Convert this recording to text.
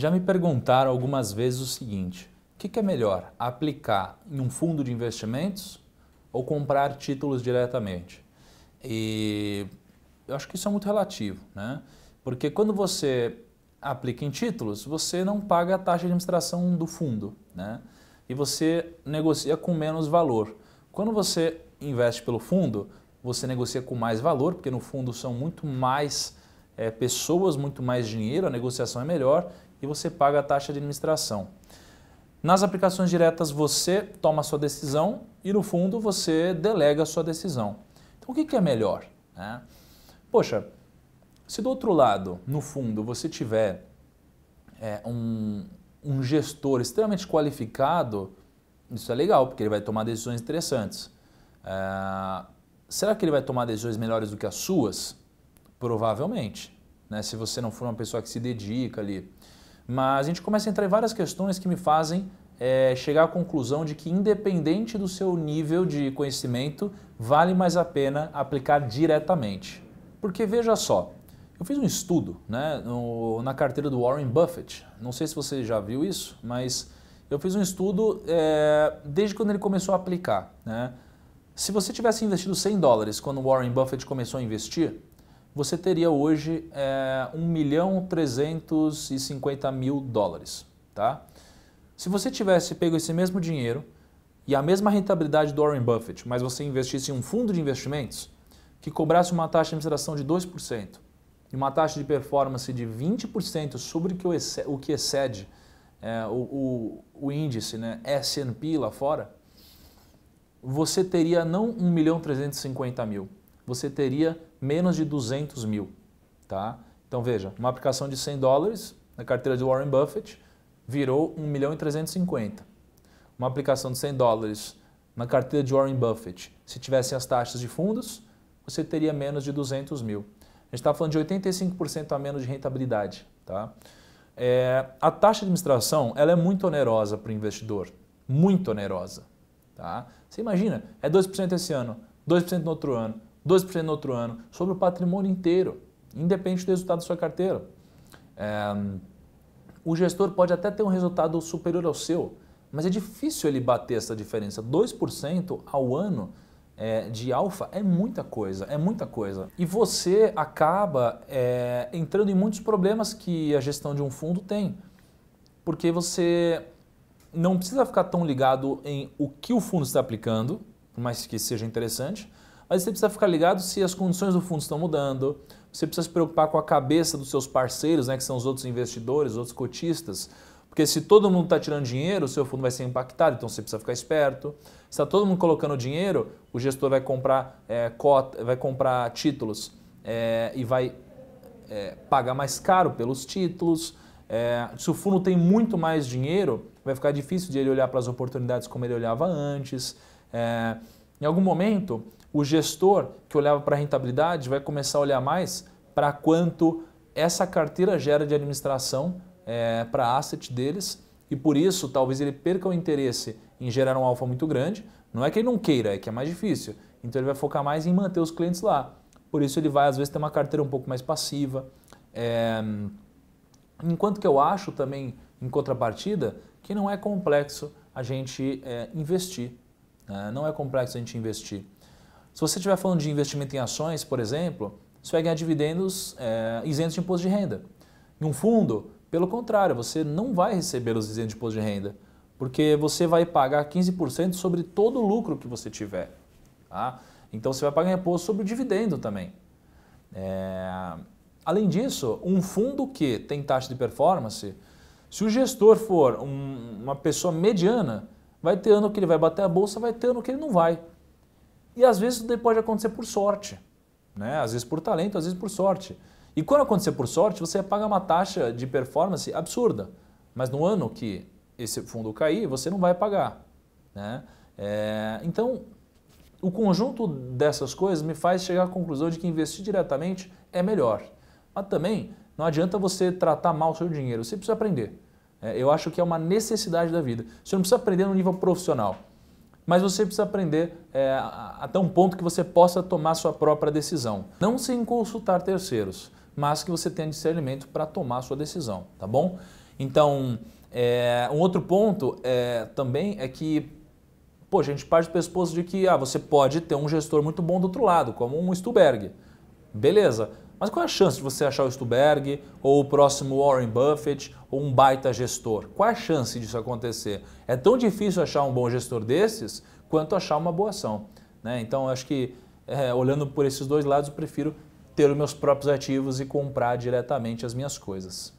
Já me perguntaram algumas vezes o seguinte: o que, que é melhor, aplicar em um fundo de investimentos ou comprar títulos diretamente? E eu acho que isso é muito relativo, né? Porque quando você aplica em títulos, você não paga a taxa de administração do fundo, né? E você negocia com menos valor. Quando você investe pelo fundo, você negocia com mais valor, porque no fundo são muito mais é, pessoas, muito mais dinheiro, a negociação é melhor e você paga a taxa de administração. Nas aplicações diretas você toma a sua decisão e no fundo você delega a sua decisão. Então o que, que é melhor? Né? Poxa, se do outro lado, no fundo, você tiver é, um, um gestor extremamente qualificado, isso é legal, porque ele vai tomar decisões interessantes. É, será que ele vai tomar decisões melhores do que as suas? Provavelmente, né? se você não for uma pessoa que se dedica ali. Mas a gente começa a entrar em várias questões que me fazem é, chegar à conclusão de que, independente do seu nível de conhecimento, vale mais a pena aplicar diretamente. Porque veja só, eu fiz um estudo né, no, na carteira do Warren Buffett. Não sei se você já viu isso, mas eu fiz um estudo é, desde quando ele começou a aplicar. Né? Se você tivesse investido 100 dólares quando Warren Buffett começou a investir, você teria hoje é, eh, 1 milhão 350 mil dólares. Tá? Se você tivesse pego esse mesmo dinheiro e a mesma rentabilidade do Warren Buffett, mas você investisse em um fundo de investimentos que cobrasse uma taxa de administração de 2% e uma taxa de performance de 20% sobre o que excede é, o, o, o, índice né, S&P lá fora, você teria não 1 milhão 350 mil, você teria menos de 200 mil. Tá? Então veja, uma aplicação de 100 dólares na carteira de Warren Buffett virou 1 milhão e 350. Uma aplicação de 100 dólares na carteira de Warren Buffett, se tivessem as taxas de fundos, você teria menos de 200 mil. A gente está falando de 85% a menos de rentabilidade. Tá? É, a taxa de administração ela é muito onerosa para o investidor, muito onerosa. Tá? Você imagina, é 2% esse ano, 2% no outro ano, 2% no outro ano, sobre o patrimônio inteiro, independente do resultado da sua carteira. É, o gestor pode até ter um resultado superior ao seu, mas é difícil ele bater essa diferença. 2% ao ano é, de alfa é muita coisa, é muita coisa. E você acaba é, entrando em muitos problemas que a gestão de um fundo tem, porque você não precisa ficar tão ligado em o que o fundo está aplicando, por mais que seja interessante, mas você precisa ficar ligado se as condições do fundo estão mudando, você precisa se preocupar com a cabeça dos seus parceiros, né, que são os outros investidores, outros cotistas, porque se todo mundo está tirando dinheiro, o seu fundo vai ser impactado, então você precisa ficar esperto. Se está todo mundo colocando dinheiro, o gestor vai comprar, é, cota, vai comprar títulos é, e vai é, pagar mais caro pelos títulos. É, se o fundo tem muito mais dinheiro, vai ficar difícil de ele olhar para as oportunidades como ele olhava antes. É, em algum momento, o gestor que olhava para a rentabilidade vai começar a olhar mais para quanto essa carteira gera de administração é, para a asset deles e por isso talvez ele perca o interesse em gerar um alfa muito grande. Não é que ele não queira, é que é mais difícil. Então ele vai focar mais em manter os clientes lá. Por isso ele vai às vezes ter uma carteira um pouco mais passiva. É... Enquanto que eu acho também, em contrapartida, que não é complexo a gente é, investir. Né? Não é complexo a gente investir. Se você estiver falando de investimento em ações, por exemplo, você vai ganhar dividendos é, isentos de imposto de renda. Em um fundo, pelo contrário, você não vai receber os isentos de imposto de renda, porque você vai pagar 15% sobre todo o lucro que você tiver. Tá? Então você vai pagar imposto sobre o dividendo também. É... Além disso, um fundo que tem taxa de performance, se o gestor for um, uma pessoa mediana, vai ter ano que ele vai bater a bolsa, vai ter ano que ele não vai. E às vezes isso pode acontecer por sorte, né? às vezes por talento, às vezes por sorte. E quando acontecer por sorte, você paga uma taxa de performance absurda. Mas no ano que esse fundo cair, você não vai pagar. Né? É, então, o conjunto dessas coisas me faz chegar à conclusão de que investir diretamente é melhor. Mas também não adianta você tratar mal o seu dinheiro, você precisa aprender. É, eu acho que é uma necessidade da vida. Você não precisa aprender no nível profissional mas você precisa aprender é, até um ponto que você possa tomar sua própria decisão. Não sem consultar terceiros, mas que você tenha discernimento para tomar sua decisão, tá bom? Então, é, um outro ponto é, também é que pô, a gente parte do pressuposto de que ah, você pode ter um gestor muito bom do outro lado, como um Stuberg. Beleza. Mas qual é a chance de você achar o Stuberg ou o próximo Warren Buffett ou um baita gestor? Qual é a chance disso acontecer? É tão difícil achar um bom gestor desses quanto achar uma boa ação. Né? Então, acho que é, olhando por esses dois lados, eu prefiro ter os meus próprios ativos e comprar diretamente as minhas coisas.